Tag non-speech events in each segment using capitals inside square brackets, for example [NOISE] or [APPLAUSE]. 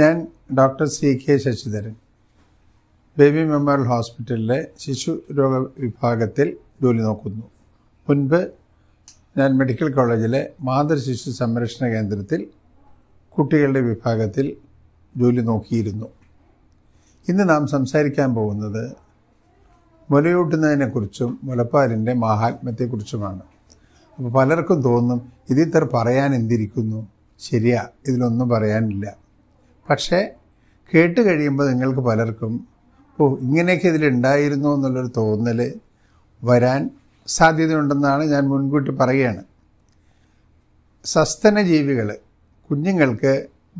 ഞാൻ doctor C K Sasidharan Baby Memorial ഹോസ്പിറ്റലിലെ ശിശു രോഗ വിഭാഗത്തിൽ ജോലി നോക്കുന്നു മുൻപ് ഞാൻ മെഡിക്കൽ കോളേജിലെ മാതൃശിശു സംരക്ഷണ കേന്ദ്രത്തിൽ കുട്ടികളുടെ വിഭാഗത്തിൽ ജോലി നോക്കിയിരുന്നു ഇന്ന് നാം സംസാരിക്കാൻ പോകുന്നത് മുലയൂട്ടുന്നതിനെക്കുറിച്ചും മുലപ്പാലിൻ്റെ മാഹാത്മ്യത്തെക്കുറിച്ചുമാണ് അപ്പോൾ പലർക്കും തോന്നും ഇതിത്ര പറയാൻ എന്തിരിക്കുന്നു ശരിയാ ഇതിലൊന്നും പറയാനില്ല പക്ഷേ കേട്ട് കഴിയുമ്പോൾ നിങ്ങൾക്ക് പലർക്കും ഓ ഇങ്ങനെയൊക്കെ ഇതിലുണ്ടായിരുന്നു എന്നുള്ളൊരു തോന്നൽ വരാൻ സാധ്യതയുണ്ടെന്നാണ് ഞാൻ മുൻകൂട്ടി പറയുകയാണ് സസ്തന ജീവികൾ കുഞ്ഞുങ്ങൾക്ക്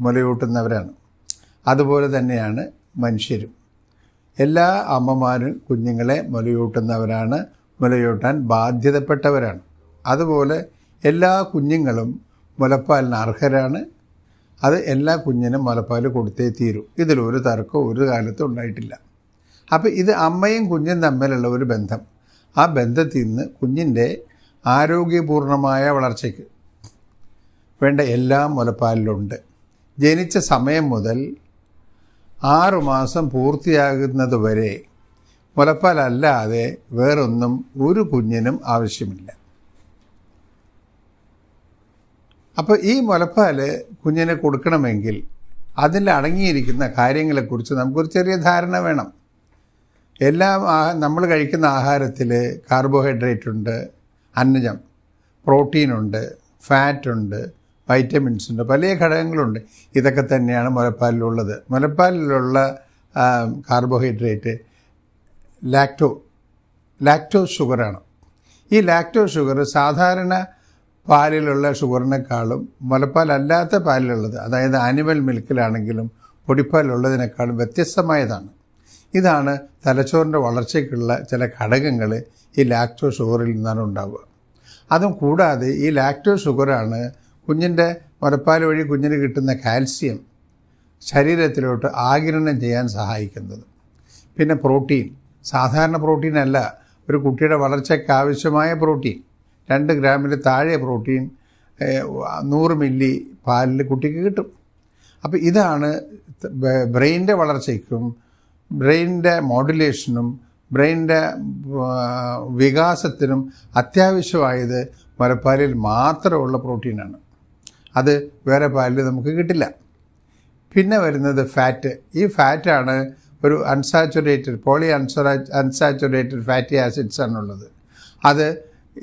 മുലയൂട്ടുന്നവരാണ് അതുപോലെ തന്നെയാണ് മനുഷ്യരും എല്ലാ അമ്മമാരും കുഞ്ഞുങ്ങളെ മുലയൂട്ടുന്നവരാണ് മുലയൂട്ടാൻ ബാധ്യതപ്പെട്ടവരാണ് അതുപോലെ എല്ലാ കുഞ്ഞുങ്ങളും മുലപ്പാലിന് അർഹരാണ് അത് എല്ലാ കുഞ്ഞിനും മുലപ്പാൽ കൊടുത്തേ തീരൂ ഇതിലൊരു തർക്കവും ഒരു കാലത്തും ഉണ്ടായിട്ടില്ല അപ്പോൾ ഇത് അമ്മയും കുഞ്ഞും തമ്മിലുള്ള ഒരു ബന്ധം ആ ബന്ധത്തിൽ നിന്ന് കുഞ്ഞിൻ്റെ ആരോഗ്യപൂർണമായ വളർച്ചയ്ക്ക് വേണ്ട എല്ലാ മുലപ്പാലിലുണ്ട് ജനിച്ച സമയം മുതൽ ആറുമാസം പൂർത്തിയാകുന്നത് വരെ മുലപ്പാലല്ലാതെ വേറൊന്നും ഒരു കുഞ്ഞിനും ആവശ്യമില്ല അപ്പോൾ ഈ മുലപ്പാൽ കുഞ്ഞിനെ കൊടുക്കണമെങ്കിൽ അതിൽ അടങ്ങിയിരിക്കുന്ന കാര്യങ്ങളെക്കുറിച്ച് നമുക്കൊരു ചെറിയ ധാരണ വേണം എല്ലാം നമ്മൾ കഴിക്കുന്ന ആഹാരത്തിൽ കാർബോഹൈഡ്രേറ്റ് ഉണ്ട് അന്നജം പ്രോട്ടീനുണ്ട് ഫാറ്റുണ്ട് വൈറ്റമിൻസ് ഉണ്ട് പല ഘടകങ്ങളുണ്ട് ഇതൊക്കെ തന്നെയാണ് മുലപ്പാലിലുള്ളത് മുലപ്പാലിലുള്ള കാർബോഹൈഡ്രേറ്റ് ലാക്ടോ ലാക്ടോ ഷുഗറാണ് ഈ ലാക്ടോ ഷുഗർ സാധാരണ പാലിലുള്ള ഷുഗറിനേക്കാളും മുലപ്പാലല്ലാത്ത പാലിലുള്ളത് അതായത് ആനിമൽ മിൽക്കിലാണെങ്കിലും പൊടിപ്പാലുള്ളതിനേക്കാളും വ്യത്യസ്തമായതാണ് ഇതാണ് തലച്ചോറിൻ്റെ വളർച്ചയ്ക്കുള്ള ചില ഘടകങ്ങൾ ഈ ലാക്ടോ ഷുഗറിൽ നിന്നാണ് ഉണ്ടാവുക അതും കൂടാതെ ഈ ലാക്ടോ ഷുഗറാണ് കുഞ്ഞിൻ്റെ മുലപ്പാൽ വഴി കുഞ്ഞിന് കിട്ടുന്ന കാൽസ്യം ശരീരത്തിലോട്ട് ആകിരണം ചെയ്യാൻ സഹായിക്കുന്നത് പിന്നെ പ്രോട്ടീൻ സാധാരണ പ്രോട്ടീൻ അല്ല ഒരു കുട്ടിയുടെ വളർച്ചയ്ക്ക് ആവശ്യമായ പ്രോട്ടീൻ രണ്ട് ഗ്രാമിന് താഴെ പ്രോട്ടീൻ നൂറ് മില്ലി പാലിൽ കുട്ടിക്ക് കിട്ടും അപ്പോൾ ഇതാണ് ബ്രെയിൻ്റെ വളർച്ചയ്ക്കും ബ്രെയിനിൻ്റെ മോഡുലേഷനും ബ്രെയിനിൻ്റെ വികാസത്തിനും അത്യാവശ്യമായത് മുലപ്പാലിൽ മാത്രമുള്ള പ്രോട്ടീനാണ് അത് വേറെ പാലിൽ നമുക്ക് കിട്ടില്ല പിന്നെ വരുന്നത് ഫാറ്റ് ഈ ഫാറ്റാണ് ഒരു അൺസാച്ചുറേറ്റഡ് പോളി അൺസാ അൺസാച്ചുറേറ്റഡ് ഫാറ്റി ആസിഡ്സ് ആണുള്ളത് അത്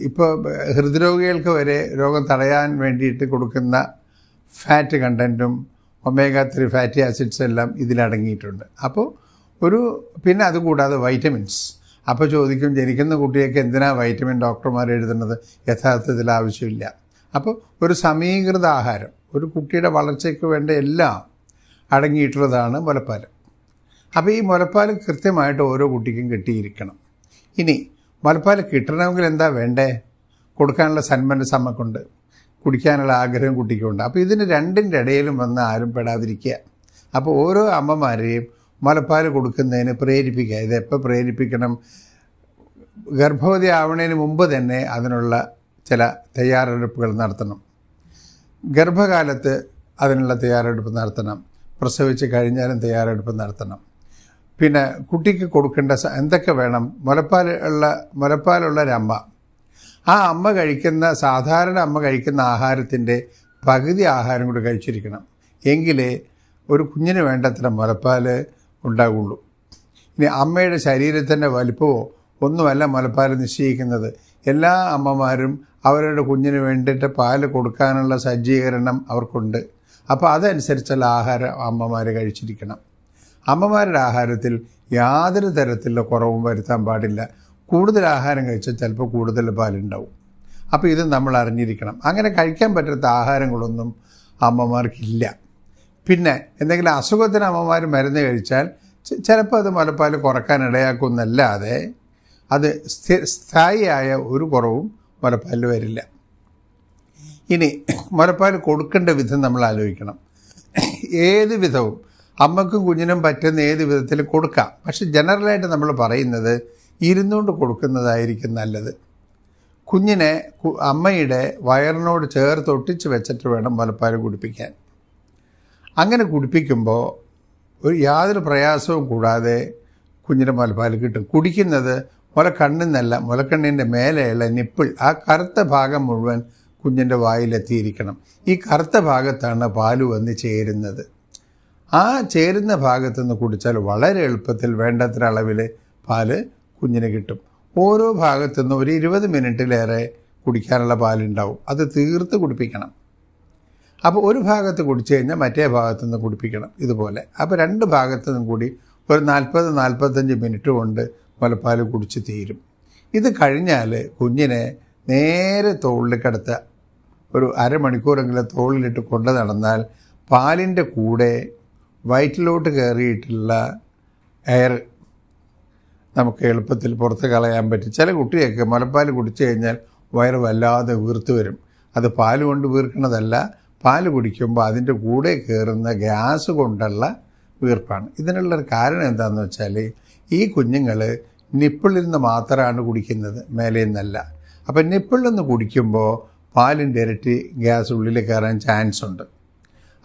ഇപ്പോൾ ഹൃദ്രോഗികൾക്ക് വരെ രോഗം തടയാൻ വേണ്ടിയിട്ട് കൊടുക്കുന്ന ഫാറ്റ് കണ്ടൻറ്റും ഒമേഗ ത്രീ ഫാറ്റി ആസിഡ്സ് എല്ലാം ഇതിലടങ്ങിയിട്ടുണ്ട് അപ്പോൾ ഒരു പിന്നെ അതുകൂടാതെ വൈറ്റമിൻസ് അപ്പോൾ ചോദിക്കും ജനിക്കുന്ന കുട്ടിയൊക്കെ എന്തിനാ വൈറ്റമിൻ ഡോക്ടർമാർ എഴുതുന്നത് യഥാർത്ഥത്തിൽ ആവശ്യമില്ല അപ്പോൾ ഒരു സമീകൃത ആഹാരം ഒരു കുട്ടിയുടെ വളർച്ചയ്ക്ക് വേണ്ട എല്ലാം അടങ്ങിയിട്ടുള്ളതാണ് മുലപ്പാൽ അപ്പോൾ ഈ മുലപ്പാൽ കൃത്യമായിട്ട് ഓരോ കുട്ടിക്കും കിട്ടിയിരിക്കണം ഇനി മുലപ്പാൽ കിട്ടണമെങ്കിൽ എന്താ വേണ്ടേ കൊടുക്കാനുള്ള സന്മനസ് അമ്മക്കുണ്ട് കുടിക്കാനുള്ള ആഗ്രഹം കുട്ടിക്കുണ്ട് അപ്പോൾ ഇതിന് രണ്ടിൻ്റെ ഇടയിലും വന്ന് ആരും പെടാതിരിക്കുക അപ്പോൾ ഓരോ അമ്മമാരെയും മലപ്പാൽ കൊടുക്കുന്നതിന് പ്രേരിപ്പിക്കുക ഇത് എപ്പോൾ പ്രേരിപ്പിക്കണം ഗർഭവതി ആവണേന് മുമ്പ് തന്നെ അതിനുള്ള ചില തയ്യാറെടുപ്പുകൾ നടത്തണം ഗർഭകാലത്ത് അതിനുള്ള തയ്യാറെടുപ്പ് നടത്തണം പ്രസവിച്ച് കഴിഞ്ഞാലും തയ്യാറെടുപ്പ് നടത്തണം പിന്നെ കുട്ടിക്ക് കൊടുക്കേണ്ട എന്തൊക്കെ വേണം മുലപ്പാൽ ഉള്ള മുലപ്പാലുള്ള അമ്മ ആ അമ്മ കഴിക്കുന്ന സാധാരണ അമ്മ കഴിക്കുന്ന ആഹാരത്തിൻ്റെ പകുതി ആഹാരം കൂടി കഴിച്ചിരിക്കണം എങ്കിലേ ഒരു കുഞ്ഞിന് വേണ്ടത്ര മുലപ്പാൽ ഉണ്ടാകുള്ളൂ ഇനി അമ്മയുടെ ശരീരത്തിൻ്റെ വലിപ്പമോ ഒന്നുമല്ല മുലപ്പാൽ നിശ്ചയിക്കുന്നത് എല്ലാ അമ്മമാരും അവരുടെ കുഞ്ഞിന് വേണ്ടിയിട്ട് പാൽ കൊടുക്കാനുള്ള സജ്ജീകരണം അവർക്കുണ്ട് അപ്പോൾ അതനുസരിച്ചുള്ള ആഹാരം അമ്മമാർ കഴിച്ചിരിക്കണം അമ്മമാരുടെ ആഹാരത്തിൽ യാതൊരു തരത്തിലുള്ള കുറവും വരുത്താൻ പാടില്ല കൂടുതൽ ആഹാരം കഴിച്ചാൽ ചിലപ്പോൾ കൂടുതൽ പാലുണ്ടാവും അപ്പോൾ ഇത് നമ്മൾ അറിഞ്ഞിരിക്കണം അങ്ങനെ കഴിക്കാൻ പറ്റാത്ത ആഹാരങ്ങളൊന്നും അമ്മമാർക്കില്ല പിന്നെ എന്തെങ്കിലും അസുഖത്തിന് അമ്മമാർ മരുന്ന് കഴിച്ചാൽ ചിലപ്പോൾ അത് മുലപ്പാൽ കുറക്കാൻ ഇടയാക്കുന്നല്ലാതെ അത് സ്ഥായിയായ ഒരു കുറവും മുലപ്പാലിൽ വരില്ല ഇനി മുലപ്പാൽ കൊടുക്കേണ്ട വിധം നമ്മൾ ആലോചിക്കണം ഏത് വിധവും അമ്മക്കും കുഞ്ഞിനും പറ്റുന്ന ഏത് വിധത്തിൽ കൊടുക്കാം പക്ഷെ ജനറലായിട്ട് നമ്മൾ പറയുന്നത് ഇരുന്നുകൊണ്ട് കൊടുക്കുന്നതായിരിക്കും നല്ലത് കുഞ്ഞിനെ അമ്മയുടെ വയറിനോട് ചേർത്ത് ഒട്ടിച്ച് വെച്ചിട്ട് വേണം മുലപ്പാൽ കുടിപ്പിക്കാൻ അങ്ങനെ കുടിപ്പിക്കുമ്പോൾ ഒരു യാതൊരു പ്രയാസവും കൂടാതെ കുഞ്ഞിന് മുലപ്പാൽ കിട്ടും കുടിക്കുന്നത് മുലക്കണ്ണിന്നല്ല മുലക്കണ്ണിൻ്റെ മേലെയുള്ള നിപ്പിൾ ആ കറുത്ത ഭാഗം മുഴുവൻ കുഞ്ഞിൻ്റെ വായിലെത്തിയിരിക്കണം ഈ കറുത്ത ഭാഗത്താണ് പാല് വന്ന് ചേരുന്നത് ആ ചേരുന്ന ഭാഗത്തു നിന്ന് കുടിച്ചാൽ വളരെ എളുപ്പത്തിൽ വേണ്ടത്ര അളവിൽ പാല് കുഞ്ഞിന് കിട്ടും ഓരോ ഭാഗത്തു നിന്നും ഒരു ഇരുപത് മിനിറ്റിലേറെ കുടിക്കാനുള്ള പാലുണ്ടാവും അത് തീർത്ത് കുടിപ്പിക്കണം അപ്പോൾ ഒരു ഭാഗത്ത് കുടിച്ചു കഴിഞ്ഞാൽ മറ്റേ ഭാഗത്തു നിന്ന് കുടിപ്പിക്കണം ഇതുപോലെ അപ്പോൾ രണ്ട് ഭാഗത്തു നിന്നും കൂടി ഒരു നാൽപ്പത് നാൽപ്പത്തഞ്ച് മിനിറ്റ് കൊണ്ട് മുലപ്പാൽ കുടിച്ച് തീരും ഇത് കഴിഞ്ഞാൽ കുഞ്ഞിനെ നേരെ തോളിൽ കിടത്ത ഒരു അരമണിക്കൂറെങ്കിലും തോളിലിട്ട് കൊണ്ടു നടന്നാൽ പാലിൻ്റെ കൂടെ വയറ്റിലോട്ട് കയറിയിട്ടുള്ള എയർ നമുക്ക് എളുപ്പത്തിൽ പുറത്ത് കളയാൻ പറ്റും ചില കുട്ടിയൊക്കെ മുലപ്പാൽ കുടിച്ചു കഴിഞ്ഞാൽ വയറ് വല്ലാതെ വീർത്ത് വരും അത് പാൽ കൊണ്ട് വീർക്കുന്നതല്ല പാൽ കുടിക്കുമ്പോൾ അതിൻ്റെ കൂടെ കയറുന്ന ഗ്യാസ് കൊണ്ടുള്ള വീർപ്പാണ് ഇതിനുള്ളൊരു കാരണം എന്താണെന്ന് വെച്ചാൽ ഈ കുഞ്ഞുങ്ങൾ നിപ്പിളിൽ നിന്ന് മാത്രമാണ് കുടിക്കുന്നത് മേലെ നിന്നല്ല അപ്പം നിപ്പിളിൽ നിന്ന് കുടിക്കുമ്പോൾ പാലിൻ്റെ ഇരട്ടി ഗ്യാസ് ഉള്ളിൽ കയറാൻ ചാൻസ് ഉണ്ട്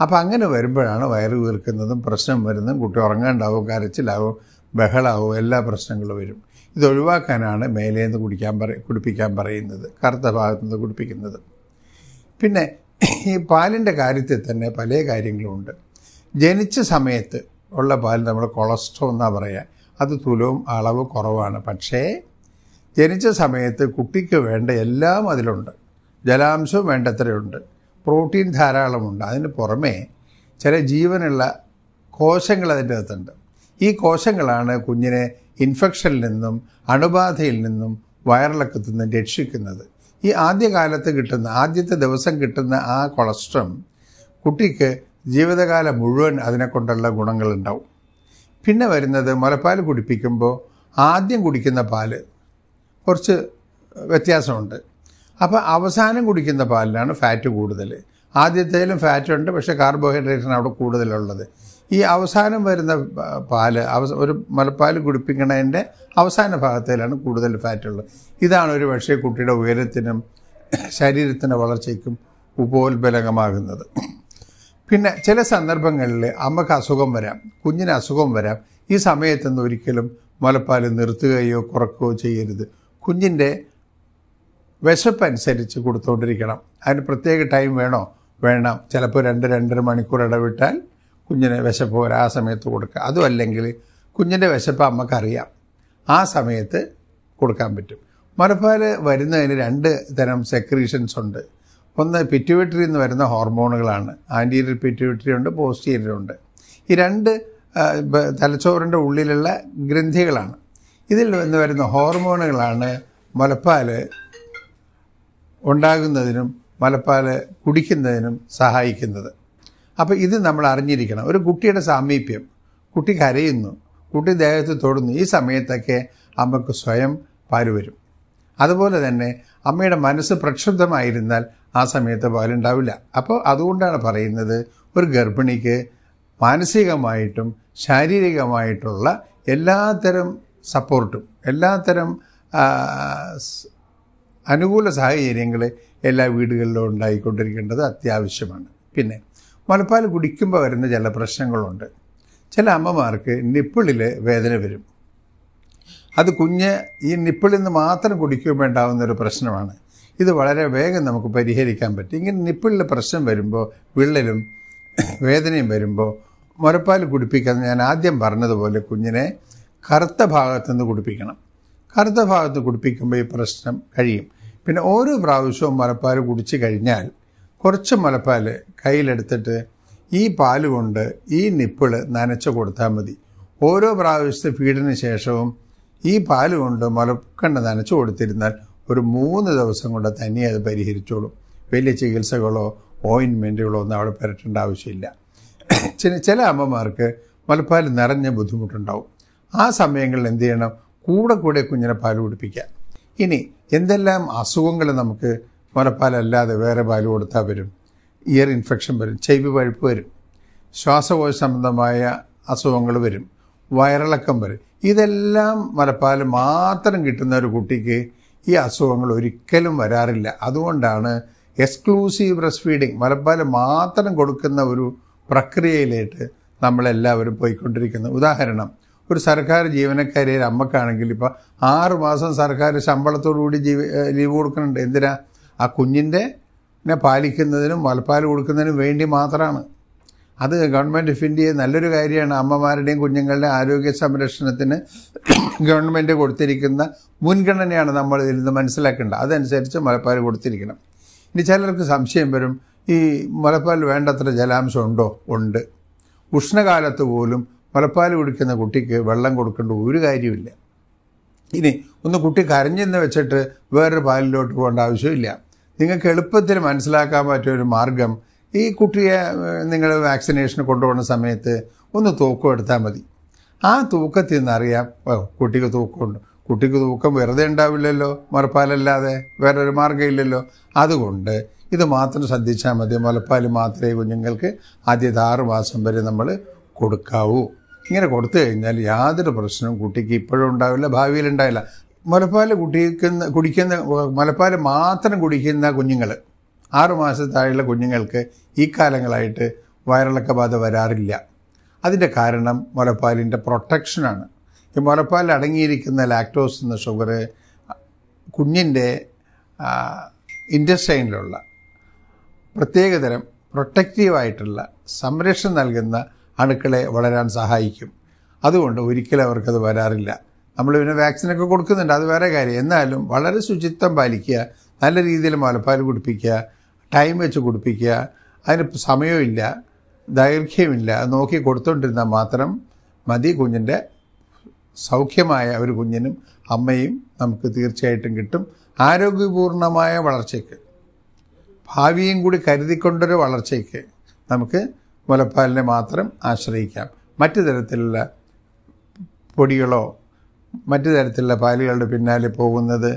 അപ്പോൾ അങ്ങനെ വരുമ്പോഴാണ് വയറ് വീർക്കുന്നതും പ്രശ്നം വരുന്നതും കുട്ടി ഉറങ്ങാണ്ടാവും കരച്ചിലാവും ബഹളാവും എല്ലാ പ്രശ്നങ്ങളും വരും ഇത് ഒഴിവാക്കാനാണ് മേലേന്ന് കുടിക്കാൻ പറ കുടിപ്പിക്കാൻ പറയുന്നത് കറുത്ത ഭാഗത്തു നിന്ന് കുടിപ്പിക്കുന്നത് പിന്നെ ഈ പാലിൻ്റെ കാര്യത്തിൽ തന്നെ പല കാര്യങ്ങളുമുണ്ട് ജനിച്ച സമയത്ത് ഉള്ള പാൽ നമ്മൾ കൊളസ്ട്രോൾ എന്നാണ് പറയുക അത് തുലവും അളവ് കുറവാണ് പക്ഷേ ജനിച്ച സമയത്ത് കുട്ടിക്ക് വേണ്ട എല്ലാം അതിലുണ്ട് ജലാംശവും വേണ്ടത്രയുണ്ട് പ്രോട്ടീൻ ധാരാളമുണ്ട് അതിന് പുറമേ ചില ജീവനുള്ള കോശങ്ങൾ അതിൻ്റെ അകത്തുണ്ട് ഈ കോശങ്ങളാണ് കുഞ്ഞിനെ ഇൻഫെക്ഷനിൽ നിന്നും അണുബാധയിൽ നിന്നും വയറിളക്കത്തു നിന്നും രക്ഷിക്കുന്നത് ഈ ആദ്യകാലത്ത് കിട്ടുന്ന ആദ്യത്തെ ദിവസം കിട്ടുന്ന ആ കൊളസ്ട്രം കുട്ടിക്ക് ജീവിതകാലം മുഴുവൻ അതിനെക്കൊണ്ടുള്ള ഗുണങ്ങളുണ്ടാവും പിന്നെ വരുന്നത് മുലപ്പാൽ കുടിപ്പിക്കുമ്പോൾ ആദ്യം കുടിക്കുന്ന പാല് കുറച്ച് വ്യത്യാസമുണ്ട് അപ്പോൾ അവസാനം കുടിക്കുന്ന പാലിലാണ് ഫാറ്റ് കൂടുതൽ ആദ്യത്തേലും ഫാറ്റ് ഉണ്ട് പക്ഷേ കാർബോഹൈഡ്രേറ്റാണ് അവിടെ കൂടുതലുള്ളത് ഈ അവസാനം വരുന്ന പാല് അവസ ഒരു മുലപ്പാൽ കുടിപ്പിക്കുന്നതിൻ്റെ അവസാന ഭാഗത്തേലാണ് കൂടുതൽ ഫാറ്റുള്ളത് ഇതാണ് ഒരു പക്ഷേ കുട്ടിയുടെ ഉയരത്തിനും ശരീരത്തിൻ്റെ വളർച്ചയ്ക്കും ഉപോത്ബലകമാകുന്നത് പിന്നെ ചില സന്ദർഭങ്ങളിൽ അമ്മക്ക് അസുഖം വരാം കുഞ്ഞിന് അസുഖം വരാം ഈ സമയത്തൊന്നും ഒരിക്കലും മുലപ്പാൽ നിർത്തുകയോ കുറക്കുകയോ ചെയ്യരുത് കുഞ്ഞിൻ്റെ വിശപ്പനുസരിച്ച് കൊടുത്തുകൊണ്ടിരിക്കണം അതിന് പ്രത്യേക ടൈം വേണോ വേണം ചിലപ്പോൾ രണ്ട് രണ്ടര മണിക്കൂർ ഇടവിട്ടാൽ കുഞ്ഞിന് വിശപ്പ് വരെ ആ സമയത്ത് കൊടുക്കുക അതുമല്ലെങ്കിൽ കുഞ്ഞിൻ്റെ വിശപ്പ് അമ്മക്കറിയാം ആ സമയത്ത് കൊടുക്കാൻ പറ്റും മുലപ്പാൽ വരുന്നതിന് രണ്ട് തരം സെക്രീഷൻസ് ഉണ്ട് ഒന്ന് പിറ്റുവിറ്ററി എന്ന് വരുന്ന ഹോർമോണുകളാണ് ആൻറ്റീരിയർ പിറ്റുവിറ്ററി ഉണ്ട് പോസ്റ്റീരിയർ ഉണ്ട് ഈ രണ്ട് തലച്ചോറിൻ്റെ ഉള്ളിലുള്ള ഗ്രന്ഥികളാണ് ഇതിൽ നിന്ന് വരുന്ന ഹോർമോണുകളാണ് മുലപ്പാൽ ഉണ്ടാകുന്നതിനും മുലപ്പാല് കുടിക്കുന്നതിനും സഹായിക്കുന്നത് അപ്പോൾ ഇത് നമ്മൾ അറിഞ്ഞിരിക്കണം ഒരു കുട്ടിയുടെ സാമീപ്യം കുട്ടി കരയുന്നു കുട്ടി ദേഹത്ത് തൊടുന്നു ഈ സമയത്തൊക്കെ അമ്മക്ക് സ്വയം പാല് വരും അതുപോലെ തന്നെ അമ്മയുടെ മനസ്സ് പ്രക്ഷുബ്ധമായിരുന്നാൽ ആ സമയത്ത് പാലുണ്ടാവില്ല അപ്പോൾ അതുകൊണ്ടാണ് പറയുന്നത് ഒരു ഗർഭിണിക്ക് മാനസികമായിട്ടും ശാരീരികമായിട്ടുള്ള എല്ലാത്തരം സപ്പോർട്ടും എല്ലാത്തരം അനുകൂല സാഹചര്യങ്ങൾ എല്ലാ വീടുകളിലും ഉണ്ടായിക്കൊണ്ടിരിക്കേണ്ടത് അത്യാവശ്യമാണ് പിന്നെ മുലപ്പാൽ കുടിക്കുമ്പോൾ വരുന്ന ചില പ്രശ്നങ്ങളുണ്ട് ചില അമ്മമാർക്ക് നിപ്പിളിൽ വേദന വരും അത് കുഞ്ഞ് ഈ നിപ്പിളിൽ നിന്ന് മാത്രം കുടിക്കുമ്പോൾ ഉണ്ടാകുന്ന ഒരു പ്രശ്നമാണ് ഇത് വളരെ വേഗം നമുക്ക് പരിഹരിക്കാൻ പറ്റും ഇങ്ങനെ നിപ്പിളിൽ പ്രശ്നം വരുമ്പോൾ വിള്ളലും വേദനയും വരുമ്പോൾ മുലപ്പാൽ കുടിപ്പിക്കാൻ ഞാൻ ആദ്യം പറഞ്ഞതുപോലെ കുഞ്ഞിനെ കറുത്ത ഭാഗത്തുനിന്ന് കുടിപ്പിക്കണം കറുത്ത ഭാഗത്ത് കുടിപ്പിക്കുമ്പോൾ ഈ പ്രശ്നം കഴിയും പിന്നെ ഓരോ പ്രാവശ്യവും മുലപ്പാൽ കുടിച്ചു കഴിഞ്ഞാൽ കുറച്ച് മുലപ്പാൽ കയ്യിലെടുത്തിട്ട് ഈ പാൽ കൊണ്ട് ഈ നിപ്പിൾ നനച്ച് കൊടുത്താൽ മതി ഓരോ പ്രാവശ്യത്തെ ഫീഡിന് ശേഷവും ഈ പാൽ കൊണ്ട് മുലക്കണ്ട നനച്ച് കൊടുത്തിരുന്നാൽ ഒരു മൂന്ന് ദിവസം കൊണ്ട് തന്നെ അത് പരിഹരിച്ചോളും വലിയ ചികിത്സകളോ ഓയിൻമെൻറ്റുകളോ ഒന്നും അവിടെ പെരട്ടേണ്ട ആവശ്യമില്ല ചില ചില അമ്മമാർക്ക് മുലപ്പാൽ നിറഞ്ഞ ബുദ്ധിമുട്ടുണ്ടാവും ആ സമയങ്ങളിൽ എന്ത് ചെയ്യണം കൂടെ കൂടെ കുഞ്ഞിനെ പാൽ കുടിപ്പിക്കുക ഇനി എന്തെല്ലാം അസുഖങ്ങൾ നമുക്ക് മുലപ്പാലല്ലാതെ വേറെ പാൽ കൊടുത്താൽ വരും ഇയർ ഇൻഫെക്ഷൻ വരും ചെവി പഴുപ്പ് വരും ശ്വാസകോശ സംബന്ധമായ അസുഖങ്ങൾ വരും വയറിളക്കം വരും ഇതെല്ലാം മുലപ്പാൽ മാത്രം കിട്ടുന്ന ഒരു കുട്ടിക്ക് ഈ അസുഖങ്ങൾ ഒരിക്കലും വരാറില്ല അതുകൊണ്ടാണ് എക്സ്ക്ലൂസീവ് ബ്രസ് ഫീഡിങ് മുലപ്പാൽ മാത്രം കൊടുക്കുന്ന ഒരു പ്രക്രിയയിലേക്ക് നമ്മളെല്ലാവരും പോയിക്കൊണ്ടിരിക്കുന്നത് ഉദാഹരണം ഒരു സർക്കാർ ജീവനക്കാരി അമ്മക്കാണെങ്കിൽ ഇപ്പം ആറ് മാസം സർക്കാർ കൂടി ജീവി ലീവ് കൊടുക്കുന്നുണ്ട് എന്തിനാ ആ കുഞ്ഞിൻ്റെ പാലിക്കുന്നതിനും മുലപ്പാൽ കൊടുക്കുന്നതിനും വേണ്ടി മാത്രമാണ് അത് ഗവൺമെൻറ് ഓഫ് ഇന്ത്യയെ നല്ലൊരു കാര്യമാണ് അമ്മമാരുടെയും കുഞ്ഞുങ്ങളുടെ ആരോഗ്യ സംരക്ഷണത്തിന് [COUGHS] ഗവൺമെൻറ് കൊടുത്തിരിക്കുന്ന മുൻഗണനയാണ് നമ്മൾ ഇതിൽ നിന്ന് മനസ്സിലാക്കേണ്ടത് അതനുസരിച്ച് മുലപ്പാൽ കൊടുത്തിരിക്കണം ഇനി ചിലർക്ക് സംശയം വരും ഈ മുലപ്പാൽ വേണ്ടത്ര ജലാംശം ഉണ്ടോ ഉണ്ട് ഉഷ്ണകാലത്ത് പോലും മുലപ്പാൽ കുടിക്കുന്ന കുട്ടിക്ക് വെള്ളം കൊടുക്കേണ്ട ഒരു കാര്യമില്ല ഇനി ഒന്ന് കുട്ടി കരഞ്ഞെന്ന് വെച്ചിട്ട് വേറൊരു പാലിലോട്ട് പോകേണ്ട ആവശ്യമില്ല നിങ്ങൾക്ക് എളുപ്പത്തിൽ മനസ്സിലാക്കാൻ പറ്റിയ ഒരു മാർഗം ഈ കുട്ടിയെ നിങ്ങൾ വാക്സിനേഷൻ കൊണ്ടുപോകുന്ന സമയത്ത് ഒന്ന് തൂക്കം എടുത്താൽ മതി ആ തൂക്കത്തിൽ നിന്നറിയാം കുട്ടിക്ക് തൂക്കമുണ്ട് കുട്ടിക്ക് തൂക്കം വെറുതെ ഉണ്ടാവില്ലല്ലോ മുലപ്പാലല്ലാതെ വേറൊരു മാർഗ്ഗമില്ലല്ലോ അതുകൊണ്ട് ഇത് മാത്രം ശ്രദ്ധിച്ചാൽ മതി മുലപ്പാൽ മാത്രമേ കുഞ്ഞുങ്ങൾക്ക് ആദ്യത്തെ ആറുമാസം മാസം വരെ നമ്മൾ കൊടുക്കാവൂ ഇങ്ങനെ കൊടുത്തു കഴിഞ്ഞാൽ യാതൊരു പ്രശ്നവും കുട്ടിക്ക് ഇപ്പോഴും ഉണ്ടാവില്ല ഭാവിയിൽ ഉണ്ടാവില്ല മുലപ്പാൽ കുടിക്കുന്ന കുടിക്കുന്ന മുലപ്പാൽ മാത്രം കുടിക്കുന്ന കുഞ്ഞുങ്ങൾ ആറു താഴെയുള്ള കുഞ്ഞുങ്ങൾക്ക് ഈ കാലങ്ങളായിട്ട് വയറിളക്ക ബാധ വരാറില്ല അതിൻ്റെ കാരണം മുലപ്പാലിൻ്റെ പ്രൊട്ടക്ഷനാണ് ഈ മുലപ്പാലിൽ അടങ്ങിയിരിക്കുന്ന ലാക്ടോസ് എന്ന ഷുഗർ കുഞ്ഞിൻ്റെ ഇൻഡസ്ട്രൈനിലുള്ള പ്രത്യേകതരം പ്രൊട്ടക്റ്റീവായിട്ടുള്ള സംരക്ഷണം നൽകുന്ന അണുക്കളെ വളരാൻ സഹായിക്കും അതുകൊണ്ട് ഒരിക്കലും അവർക്കത് വരാറില്ല നമ്മൾ പിന്നെ വാക്സിനൊക്കെ കൊടുക്കുന്നുണ്ട് അത് വേറെ കാര്യം എന്നാലും വളരെ ശുചിത്വം പാലിക്കുക നല്ല രീതിയിൽ മുലപ്പാൽ കുടിപ്പിക്കുക ടൈം വെച്ച് കുടിപ്പിക്കുക അതിന് സമയമില്ല ദൈർഘ്യമില്ല നോക്കി കൊടുത്തുകൊണ്ടിരുന്നാൽ മാത്രം മതി കുഞ്ഞിൻ്റെ സൗഖ്യമായ ഒരു കുഞ്ഞിനും അമ്മയും നമുക്ക് തീർച്ചയായിട്ടും കിട്ടും ആരോഗ്യപൂർണമായ വളർച്ചയ്ക്ക് ഭാവിയും കൂടി കരുതിക്കൊണ്ടൊരു വളർച്ചയ്ക്ക് നമുക്ക് മുലപ്പാലിനെ മാത്രം ആശ്രയിക്കാം മറ്റു തരത്തിലുള്ള പൊടികളോ മറ്റു തരത്തിലുള്ള പാലുകളുടെ പിന്നാലെ പോകുന്നത്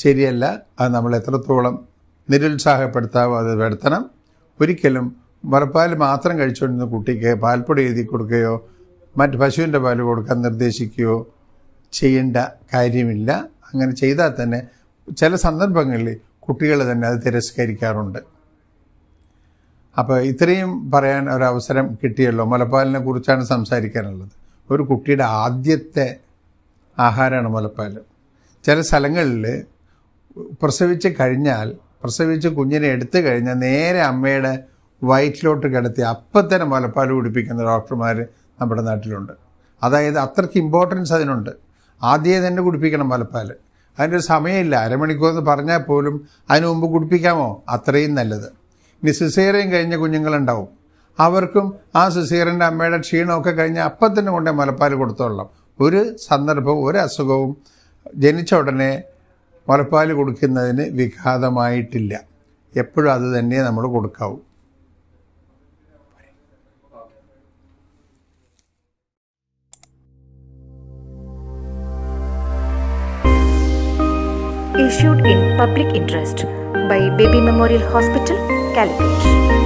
ശരിയല്ല അത് നമ്മൾ എത്രത്തോളം നിരുത്സാഹപ്പെടുത്താവോ അത് വരുത്തണം ഒരിക്കലും മുലപ്പാൽ മാത്രം കഴിച്ചുകൊണ്ടിരുന്ന കുട്ടിക്ക് പാൽപ്പൊടി എഴുതി കൊടുക്കുകയോ മറ്റ് പശുവിൻ്റെ പാൽ കൊടുക്കാൻ നിർദ്ദേശിക്കുകയോ ചെയ്യേണ്ട കാര്യമില്ല അങ്ങനെ ചെയ്താൽ തന്നെ ചില സന്ദർഭങ്ങളിൽ കുട്ടികൾ തന്നെ അത് തിരസ്കരിക്കാറുണ്ട് അപ്പോൾ ഇത്രയും പറയാൻ ഒരവസരം കിട്ടിയല്ലോ മുലപ്പാലിനെ കുറിച്ചാണ് സംസാരിക്കാനുള്ളത് ഒരു കുട്ടിയുടെ ആദ്യത്തെ ആഹാരമാണ് മുലപ്പാൽ ചില സ്ഥലങ്ങളിൽ പ്രസവിച്ച് കഴിഞ്ഞാൽ പ്രസവിച്ച് കുഞ്ഞിനെ എടുത്തു കഴിഞ്ഞാൽ നേരെ അമ്മയുടെ വയറ്റിലോട്ട് കിടത്തി അപ്പം തന്നെ മുലപ്പാൽ കുടിപ്പിക്കുന്ന ഡോക്ടർമാർ നമ്മുടെ നാട്ടിലുണ്ട് അതായത് അത്രയ്ക്ക് ഇമ്പോർട്ടൻസ് അതിനുണ്ട് ആദ്യമേ തന്നെ കുടിപ്പിക്കണം മുലപ്പാൽ അതിൻ്റെ സമയമില്ല അരമണിക്കൂർ എന്ന് പറഞ്ഞാൽ പോലും അതിനു മുമ്പ് കുടിപ്പിക്കാമോ അത്രയും നല്ലത് ഇനി സിസേറിയും കഴിഞ്ഞ കുഞ്ഞുങ്ങളുണ്ടാവും അവർക്കും ആ സിസേറിൻ്റെ അമ്മയുടെ ക്ഷീണമൊക്കെ കഴിഞ്ഞ് അപ്പം തന്നെ കൊണ്ടേ മുലപ്പാൽ കൊടുത്തോളാം ഒരു സന്ദർഭവും ഒരു അസുഖവും ജനിച്ച ഉടനെ മുലപ്പാൽ കൊടുക്കുന്നതിന് വിഘാതമായിട്ടില്ല എപ്പോഴും അത് തന്നെ നമ്മൾ കൊടുക്കാവൂ issued in public interest by Baby Memorial Hospital, ¡Gracias!